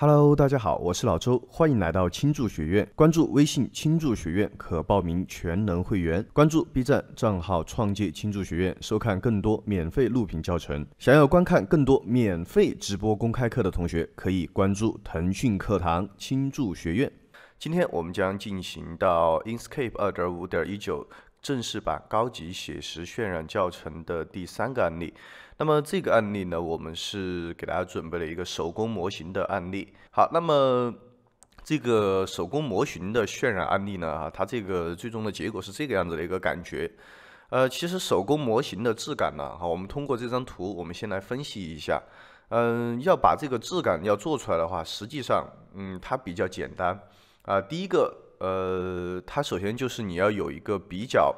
Hello，大家好，我是老周，欢迎来到青著学院。关注微信青著学院可报名全能会员，关注 B 站账号创建青著学院，收看更多免费录屏教程。想要观看更多免费直播公开课的同学，可以关注腾讯课堂青著学院。今天我们将进行到 i n s c a p e 2.5.19正式版高级写实渲染教程的第三个案例。那么这个案例呢，我们是给大家准备了一个手工模型的案例。好，那么这个手工模型的渲染案例呢，啊，它这个最终的结果是这个样子的一个感觉。呃，其实手工模型的质感呢，哈，我们通过这张图，我们先来分析一下。嗯，要把这个质感要做出来的话，实际上，嗯，它比较简单。啊，第一个，呃，它首先就是你要有一个比较。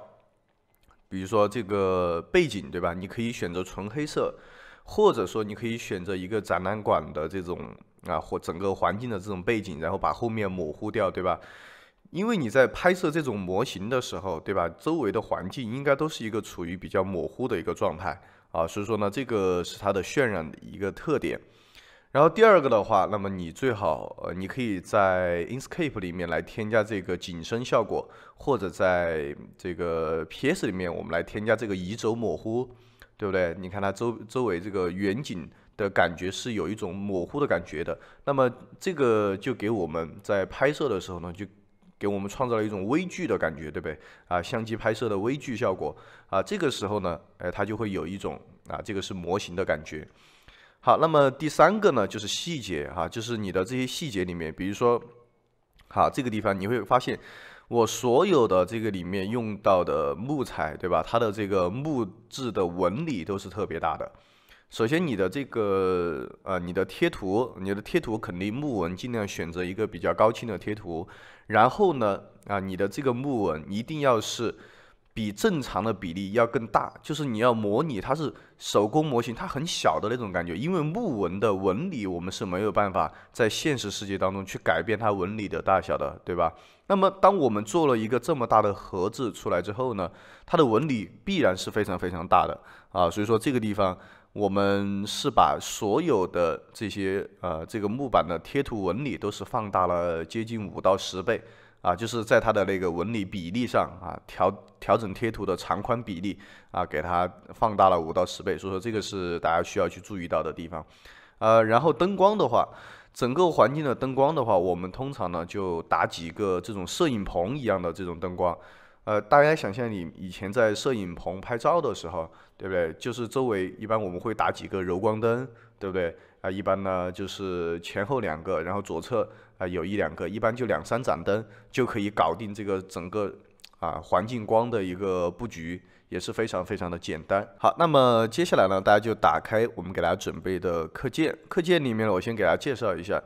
比如说这个背景，对吧？你可以选择纯黑色，或者说你可以选择一个展览馆的这种啊，或整个环境的这种背景，然后把后面模糊掉，对吧？因为你在拍摄这种模型的时候，对吧？周围的环境应该都是一个处于比较模糊的一个状态啊，所以说呢，这个是它的渲染的一个特点。然后第二个的话，那么你最好，呃，你可以在 Inscape 里面来添加这个景深效果，或者在这个 PS 里面，我们来添加这个移轴模糊，对不对？你看它周周围这个远景的感觉是有一种模糊的感觉的。那么这个就给我们在拍摄的时候呢，就给我们创造了一种微距的感觉，对不对？啊，相机拍摄的微距效果啊，这个时候呢，哎，它就会有一种啊，这个是模型的感觉。好，那么第三个呢，就是细节哈，就是你的这些细节里面，比如说，好这个地方你会发现，我所有的这个里面用到的木材，对吧？它的这个木质的纹理都是特别大的。首先，你的这个呃，你的贴图，你的贴图肯定木纹尽量选择一个比较高清的贴图，然后呢，啊，你的这个木纹一定要是。比正常的比例要更大，就是你要模拟它是手工模型，它很小的那种感觉。因为木纹的纹理，我们是没有办法在现实世界当中去改变它纹理的大小的，对吧？那么，当我们做了一个这么大的盒子出来之后呢，它的纹理必然是非常非常大的啊。所以说，这个地方我们是把所有的这些呃这个木板的贴图纹理都是放大了接近五到十倍。啊，就是在它的那个纹理比例上啊，调调整贴图的长宽比例啊，给它放大了五到十倍，所以说这个是大家需要去注意到的地方。呃，然后灯光的话，整个环境的灯光的话，我们通常呢就打几个这种摄影棚一样的这种灯光。呃，大家想象你以前在摄影棚拍照的时候，对不对？就是周围一般我们会打几个柔光灯，对不对？啊，一般呢就是前后两个，然后左侧。啊，有一两个，一般就两三盏灯就可以搞定这个整个啊环境光的一个布局，也是非常非常的简单。好，那么接下来呢，大家就打开我们给大家准备的课件。课件里面，我先给大家介绍一下，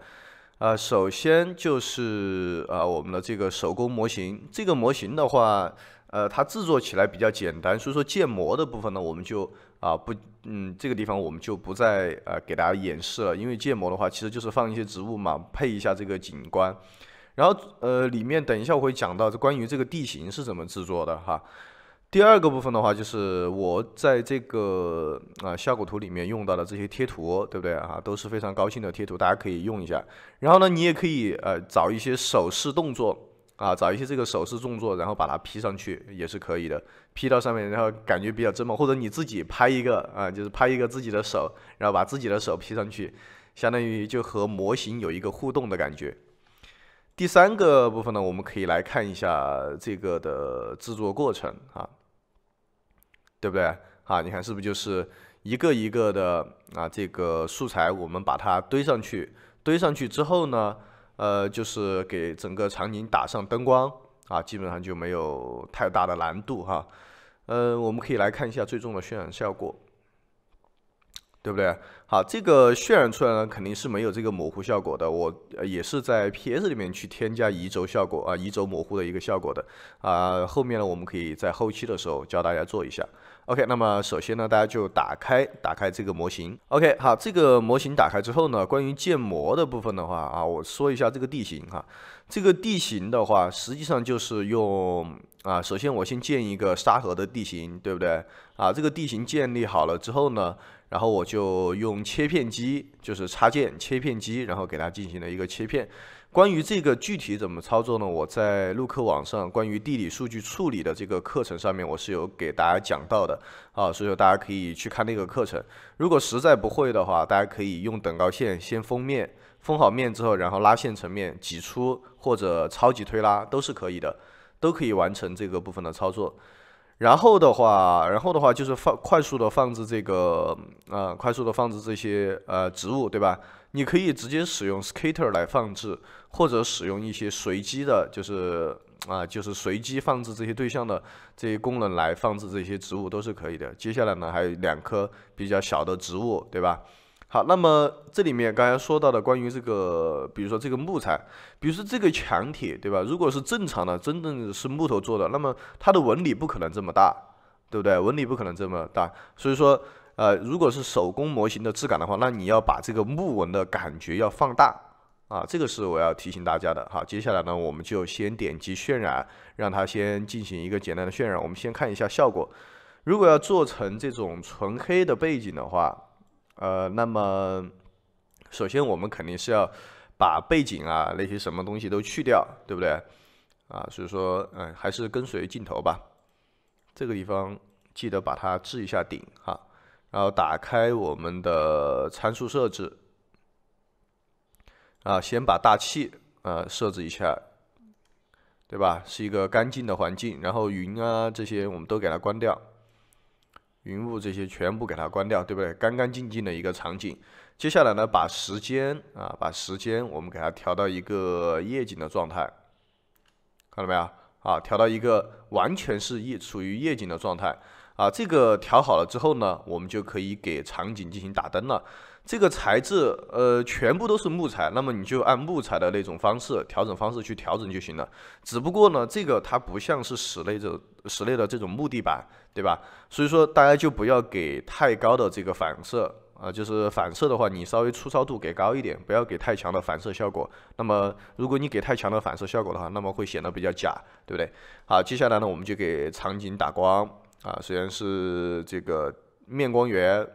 呃，首先就是啊我们的这个手工模型。这个模型的话，呃，它制作起来比较简单，所以说建模的部分呢，我们就。啊不，嗯，这个地方我们就不再呃给大家演示了，因为建模的话其实就是放一些植物嘛，配一下这个景观，然后呃里面等一下我会讲到这关于这个地形是怎么制作的哈。第二个部分的话就是我在这个啊效果图里面用到的这些贴图，对不对啊？都是非常高清的贴图，大家可以用一下。然后呢，你也可以呃找一些手势动作。啊，找一些这个手势动作，然后把它 P 上去也是可以的，P 到上面，然后感觉比较真嘛。或者你自己拍一个啊，就是拍一个自己的手，然后把自己的手 P 上去，相当于就和模型有一个互动的感觉。第三个部分呢，我们可以来看一下这个的制作过程啊，对不对？啊，你看是不是就是一个一个的啊，这个素材我们把它堆上去，堆上去之后呢？呃，就是给整个场景打上灯光啊，基本上就没有太大的难度哈。嗯，我们可以来看一下最终的渲染效果，对不对？好，这个渲染出来呢，肯定是没有这个模糊效果的。我也是在 PS 里面去添加移轴效果啊，移轴模糊的一个效果的啊。后面呢，我们可以在后期的时候教大家做一下。OK，那么首先呢，大家就打开打开这个模型。OK，好，这个模型打开之后呢，关于建模的部分的话啊，我说一下这个地形哈。这个地形的话，实际上就是用啊，首先我先建一个沙河的地形，对不对？啊，这个地形建立好了之后呢，然后我就用切片机，就是插件切片机，然后给它进行了一个切片。关于这个具体怎么操作呢？我在陆课网上关于地理数据处理的这个课程上面，我是有给大家讲到的啊，所以说大家可以去看那个课程。如果实在不会的话，大家可以用等高线先封面，封好面之后，然后拉线层面，挤出或者超级推拉都是可以的，都可以完成这个部分的操作。然后的话，然后的话就是放快速的放置这个啊，快速的放置这些呃植物，对吧？你可以直接使用 s k a t t e r 来放置，或者使用一些随机的，就是啊，就是随机放置这些对象的这些功能来放置这些植物都是可以的。接下来呢，还有两棵比较小的植物，对吧？好，那么这里面刚才说到的关于这个，比如说这个木材，比如说这个墙体，对吧？如果是正常的，真正是木头做的，那么它的纹理不可能这么大，对不对？纹理不可能这么大，所以说。呃，如果是手工模型的质感的话，那你要把这个木纹的感觉要放大啊，这个是我要提醒大家的好，接下来呢，我们就先点击渲染，让它先进行一个简单的渲染。我们先看一下效果。如果要做成这种纯黑的背景的话，呃，那么首先我们肯定是要把背景啊那些什么东西都去掉，对不对？啊，所以说，嗯，还是跟随镜头吧。这个地方记得把它置一下顶哈。然后打开我们的参数设置，啊，先把大气啊设置一下，对吧？是一个干净的环境。然后云啊这些我们都给它关掉，云雾这些全部给它关掉，对不对？干干净净的一个场景。接下来呢，把时间啊，把时间我们给它调到一个夜景的状态，看到没有？啊，调到一个完全是夜，处于夜景的状态。啊，这个调好了之后呢，我们就可以给场景进行打灯了。这个材质，呃，全部都是木材，那么你就按木材的那种方式调整方式去调整就行了。只不过呢，这个它不像是室内这室内的这种木地板，对吧？所以说大家就不要给太高的这个反射，啊，就是反射的话，你稍微粗糙度给高一点，不要给太强的反射效果。那么如果你给太强的反射效果的话，那么会显得比较假，对不对？好，接下来呢，我们就给场景打光。啊，首先是这个面光源，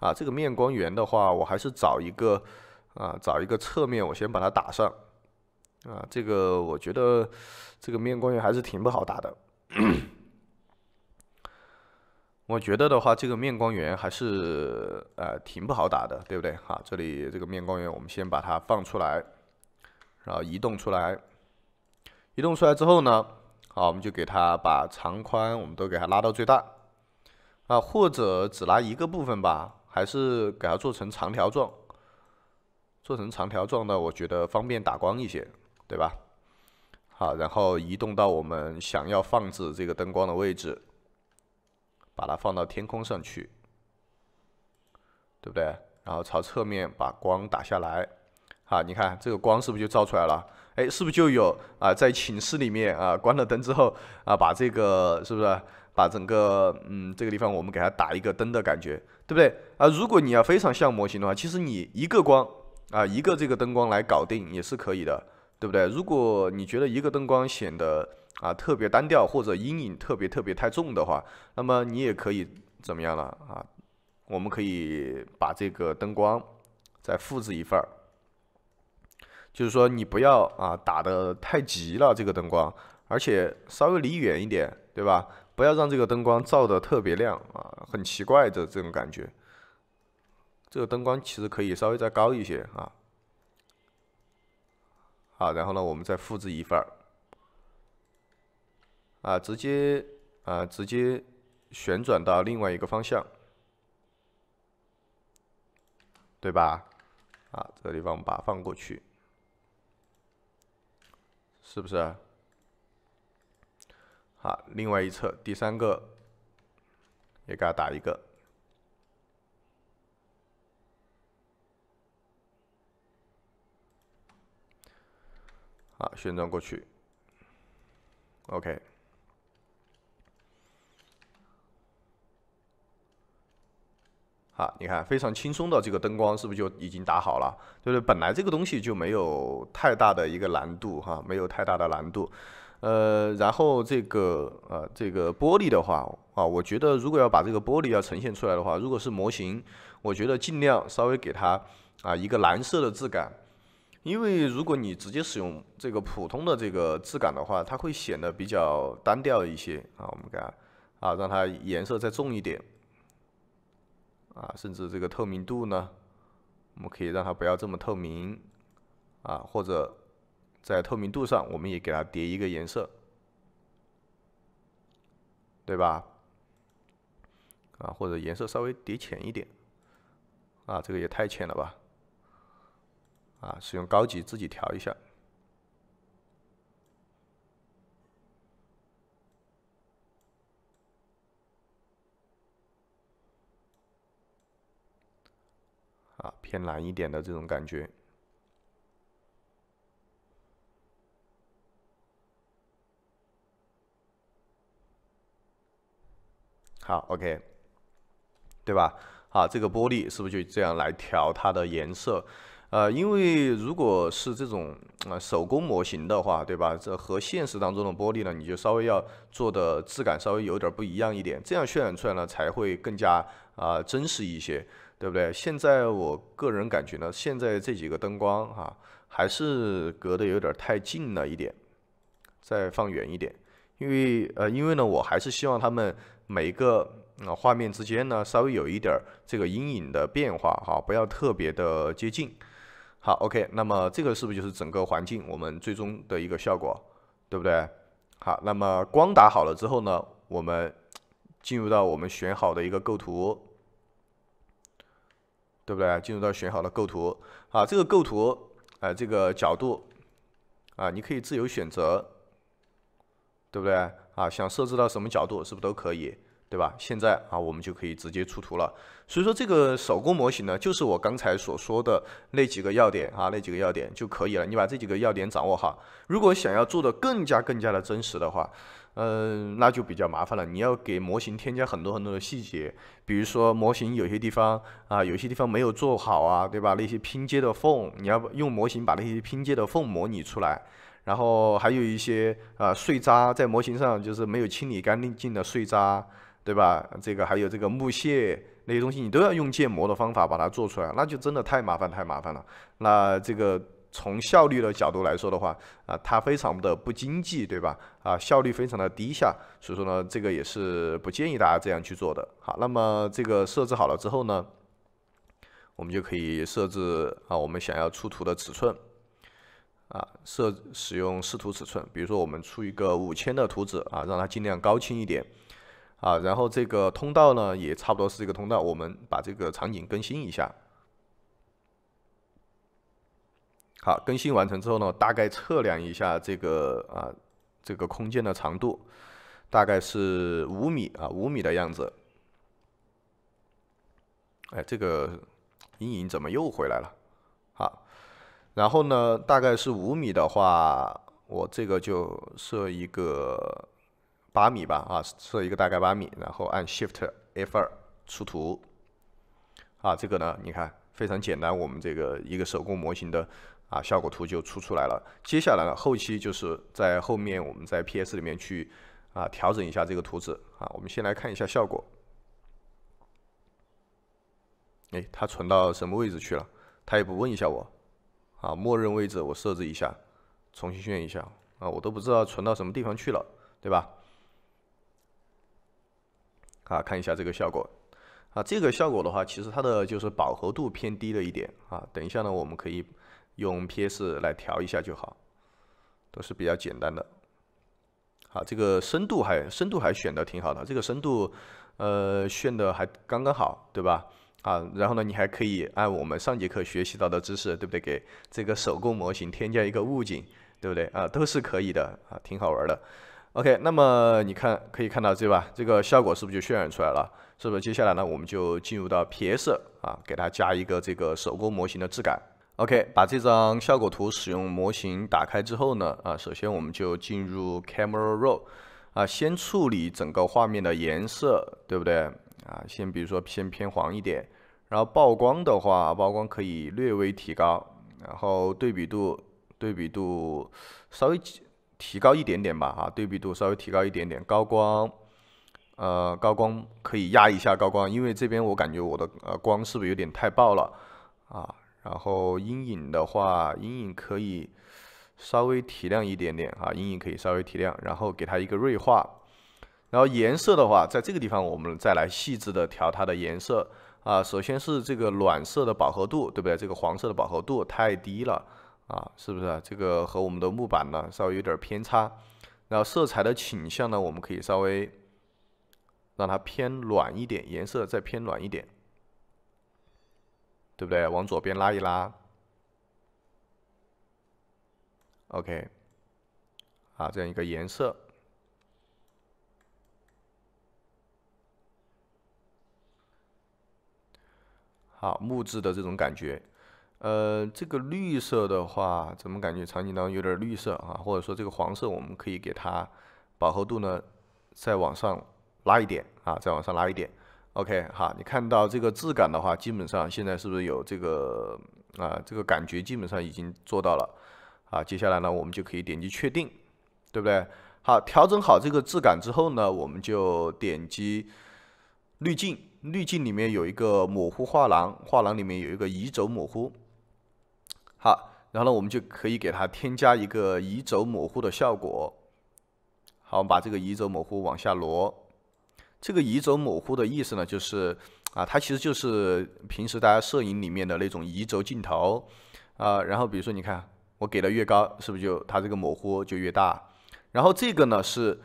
啊，这个面光源的话，我还是找一个，啊，找一个侧面，我先把它打上，啊，这个我觉得这个面光源还是挺不好打的，我觉得的话，这个面光源还是呃挺不好打的，对不对？哈，这里这个面光源，我们先把它放出来，然后移动出来，移动出来之后呢？啊，我们就给它把长宽我们都给它拉到最大，啊，或者只拉一个部分吧，还是给它做成长条状，做成长条状的，我觉得方便打光一些，对吧？好，然后移动到我们想要放置这个灯光的位置，把它放到天空上去，对不对？然后朝侧面把光打下来。啊，你看这个光是不是就照出来了？哎，是不是就有啊？在寝室里面啊，关了灯之后啊，把这个是不是把整个嗯这个地方我们给它打一个灯的感觉，对不对？啊，如果你要非常像模型的话，其实你一个光啊，一个这个灯光来搞定也是可以的，对不对？如果你觉得一个灯光显得啊特别单调，或者阴影特别特别太重的话，那么你也可以怎么样了啊？我们可以把这个灯光再复制一份儿。就是说，你不要啊打的太急了，这个灯光，而且稍微离远一点，对吧？不要让这个灯光照的特别亮啊，很奇怪的这种感觉。这个灯光其实可以稍微再高一些啊，好，然后呢，我们再复制一份儿，啊，直接啊直接旋转到另外一个方向，对吧？啊，这个地方把放过去。是不是啊？好，另外一侧第三个也给它打一个。好，旋转过去。OK。啊，你看非常轻松的这个灯光是不是就已经打好了？就是本来这个东西就没有太大的一个难度哈，没有太大的难度。呃，然后这个呃这个玻璃的话啊，我觉得如果要把这个玻璃要呈现出来的话，如果是模型，我觉得尽量稍微给它啊一个蓝色的质感，因为如果你直接使用这个普通的这个质感的话，它会显得比较单调一些啊。我们给它啊让它颜色再重一点。啊，甚至这个透明度呢，我们可以让它不要这么透明，啊，或者在透明度上，我们也给它叠一个颜色，对吧？啊，或者颜色稍微叠浅一点，啊，这个也太浅了吧，啊，使用高级自己调一下。偏蓝一点的这种感觉，好，OK，对吧？啊，这个玻璃是不是就这样来调它的颜色？呃，因为如果是这种啊手工模型的话，对吧？这和现实当中的玻璃呢，你就稍微要做的质感稍微有点不一样一点，这样渲染出来呢才会更加啊真实一些。对不对？现在我个人感觉呢，现在这几个灯光哈，还是隔得有点太近了一点，再放远一点。因为呃，因为呢，我还是希望他们每个啊画面之间呢，稍微有一点儿这个阴影的变化哈，不要特别的接近。好，OK，那么这个是不是就是整个环境我们最终的一个效果，对不对？好，那么光打好了之后呢，我们进入到我们选好的一个构图。对不对？进入到选好的构图啊，这个构图啊，这个角度啊，你可以自由选择，对不对？啊，想设置到什么角度，是不是都可以？对吧？现在啊，我们就可以直接出图了。所以说，这个手工模型呢，就是我刚才所说的那几个要点啊，那几个要点就可以了。你把这几个要点掌握好，如果想要做的更加更加的真实的话，嗯，那就比较麻烦了。你要给模型添加很多很多的细节，比如说模型有些地方啊，有些地方没有做好啊，对吧？那些拼接的缝，你要用模型把那些拼接的缝模拟出来。然后还有一些啊碎渣在模型上就是没有清理干净净的碎渣。对吧？这个还有这个木屑那些东西，你都要用建模的方法把它做出来，那就真的太麻烦太麻烦了。那这个从效率的角度来说的话，啊，它非常的不经济，对吧？啊，效率非常的低下。所以说呢，这个也是不建议大家这样去做的。好，那么这个设置好了之后呢，我们就可以设置啊，我们想要出图的尺寸，啊，设使用视图尺寸，比如说我们出一个五千的图纸啊，让它尽量高清一点。啊，然后这个通道呢，也差不多是这个通道。我们把这个场景更新一下。好，更新完成之后呢，大概测量一下这个啊，这个空间的长度，大概是五米啊，五米的样子。哎，这个阴影怎么又回来了？好，然后呢，大概是五米的话，我这个就设一个。八米吧，啊，设一个大概八米，然后按 Shift F2 出图，啊，这个呢，你看非常简单，我们这个一个手工模型的啊效果图就出出来了。接下来呢，后期就是在后面我们在 PS 里面去啊调整一下这个图纸，啊，我们先来看一下效果。哎，它存到什么位置去了？它也不问一下我，啊，默认位置我设置一下，重新训练一下，啊，我都不知道存到什么地方去了，对吧？啊，看一下这个效果，啊，这个效果的话，其实它的就是饱和度偏低了一点，啊，等一下呢，我们可以用 PS 来调一下就好，都是比较简单的，好，这个深度还深度还选的挺好的，这个深度，呃，选的还刚刚好，对吧？啊，然后呢，你还可以按我们上节课学习到的知识，对不对？给这个手工模型添加一个物景，对不对？啊，都是可以的，啊，挺好玩的。OK，那么你看可以看到对吧，这个效果是不是就渲染出来了？是不是接下来呢，我们就进入到 PS 啊，给它加一个这个手工模型的质感。OK，把这张效果图使用模型打开之后呢，啊，首先我们就进入 Camera Raw，啊，先处理整个画面的颜色，对不对？啊，先比如说偏偏黄一点，然后曝光的话，曝光可以略微提高，然后对比度，对比度稍微。提高一点点吧，啊，对比度稍微提高一点点，高光，呃，高光可以压一下高光，因为这边我感觉我的呃光是不是有点太爆了啊？然后阴影的话，阴影可以稍微提亮一点点啊，阴影可以稍微提亮，然后给它一个锐化，然后颜色的话，在这个地方我们再来细致的调它的颜色啊，首先是这个暖色的饱和度，对不对？这个黄色的饱和度太低了。啊，是不是啊？这个和我们的木板呢，稍微有点偏差。然后色彩的倾向呢，我们可以稍微让它偏暖一点，颜色再偏暖一点，对不对？往左边拉一拉。OK，啊，这样一个颜色，好，木质的这种感觉。呃，这个绿色的话，怎么感觉场景当中有点绿色啊？或者说这个黄色，我们可以给它饱和度呢再往上拉一点啊，再往上拉一点。OK，好，你看到这个质感的话，基本上现在是不是有这个啊？这个感觉基本上已经做到了啊。接下来呢，我们就可以点击确定，对不对？好，调整好这个质感之后呢，我们就点击滤镜，滤镜里面有一个模糊画廊，画廊里面有一个移轴模糊。好，然后呢，我们就可以给它添加一个移轴模糊的效果。好，我们把这个移轴模糊往下挪。这个移轴模糊的意思呢，就是啊，它其实就是平时大家摄影里面的那种移轴镜头啊。然后比如说，你看我给的越高，是不是就它这个模糊就越大？然后这个呢是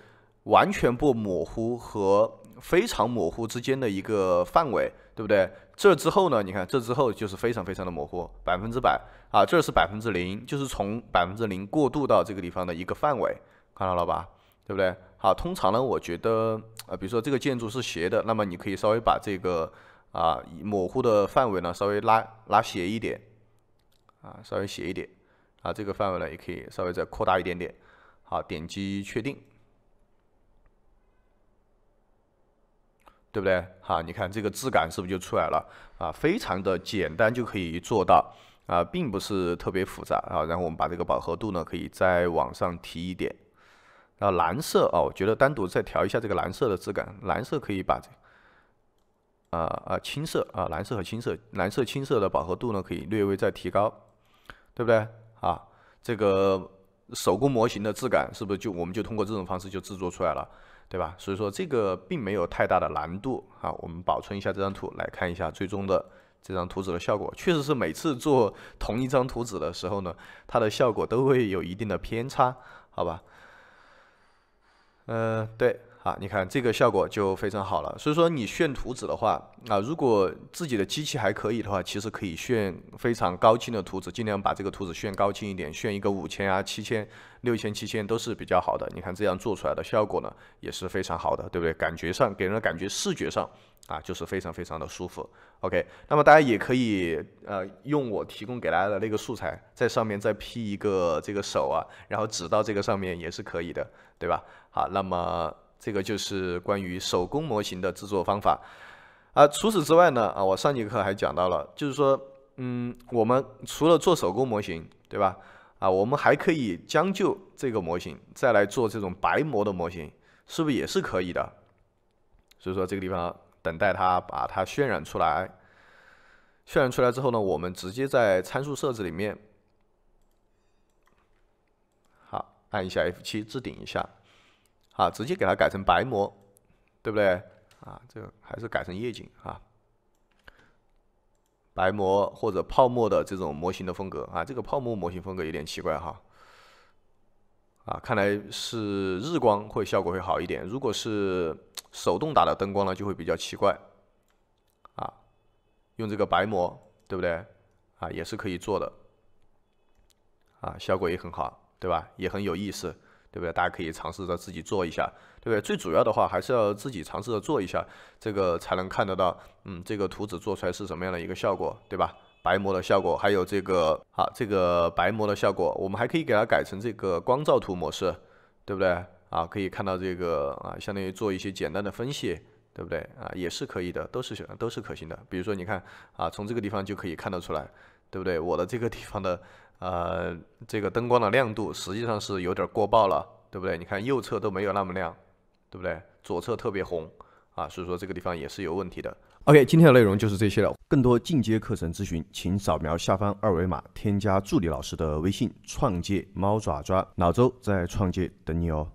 完全不模糊和非常模糊之间的一个范围，对不对？这之后呢，你看这之后就是非常非常的模糊，百分之百。啊，这是百分之零，就是从百分之零过渡到这个地方的一个范围，看到了吧？对不对？好，通常呢，我觉得，呃，比如说这个建筑是斜的，那么你可以稍微把这个啊模糊的范围呢稍微拉拉斜一点，啊，稍微斜一点，啊，这个范围呢也可以稍微再扩大一点点。好，点击确定，对不对？好，你看这个质感是不是就出来了？啊，非常的简单就可以做到。啊，并不是特别复杂啊，然后我们把这个饱和度呢，可以再往上提一点。后蓝色啊，我觉得单独再调一下这个蓝色的质感，蓝色可以把这，啊啊，青色啊，蓝色和青色，蓝色青色的饱和度呢，可以略微再提高，对不对？啊，这个手工模型的质感是不是就我们就通过这种方式就制作出来了，对吧？所以说这个并没有太大的难度啊。我们保存一下这张图，来看一下最终的。这张图纸的效果，确实是每次做同一张图纸的时候呢，它的效果都会有一定的偏差，好吧？嗯，对。啊，你看这个效果就非常好了。所以说你炫图纸的话，啊，如果自己的机器还可以的话，其实可以炫非常高清的图纸，尽量把这个图纸炫高清一点，炫一个五千啊、七千、六千、七千都是比较好的。你看这样做出来的效果呢，也是非常好的，对不对？感觉上给人的感觉，视觉上啊，就是非常非常的舒服。OK，那么大家也可以呃用我提供给大家的那个素材，在上面再 P 一个这个手啊，然后指到这个上面也是可以的，对吧？好，那么。这个就是关于手工模型的制作方法，啊，除此之外呢，啊，我上节课还讲到了，就是说，嗯，我们除了做手工模型，对吧？啊，我们还可以将就这个模型再来做这种白模的模型，是不是也是可以的？所以说这个地方等待它把它渲染出来，渲染出来之后呢，我们直接在参数设置里面，好，按一下 F 七置顶一下。啊，直接给它改成白膜，对不对？啊，这个还是改成夜景啊。白膜或者泡沫的这种模型的风格啊，这个泡沫模型风格有点奇怪哈。啊，看来是日光会效果会好一点。如果是手动打的灯光呢，就会比较奇怪。啊，用这个白膜，对不对？啊，也是可以做的。啊，效果也很好，对吧？也很有意思。对不对？大家可以尝试着自己做一下，对不对？最主要的话还是要自己尝试着做一下，这个才能看得到，嗯，这个图纸做出来是什么样的一个效果，对吧？白膜的效果，还有这个，啊，这个白膜的效果，我们还可以给它改成这个光照图模式，对不对？啊，可以看到这个，啊，相当于做一些简单的分析，对不对？啊，也是可以的，都是行，都是可行的。比如说，你看，啊，从这个地方就可以看得出来，对不对？我的这个地方的。呃，这个灯光的亮度实际上是有点过曝了，对不对？你看右侧都没有那么亮，对不对？左侧特别红，啊，所以说这个地方也是有问题的。OK，今天的内容就是这些了。更多进阶课程咨询，请扫描下方二维码，添加助理老师的微信“创界猫爪爪”，老周在创界等你哦。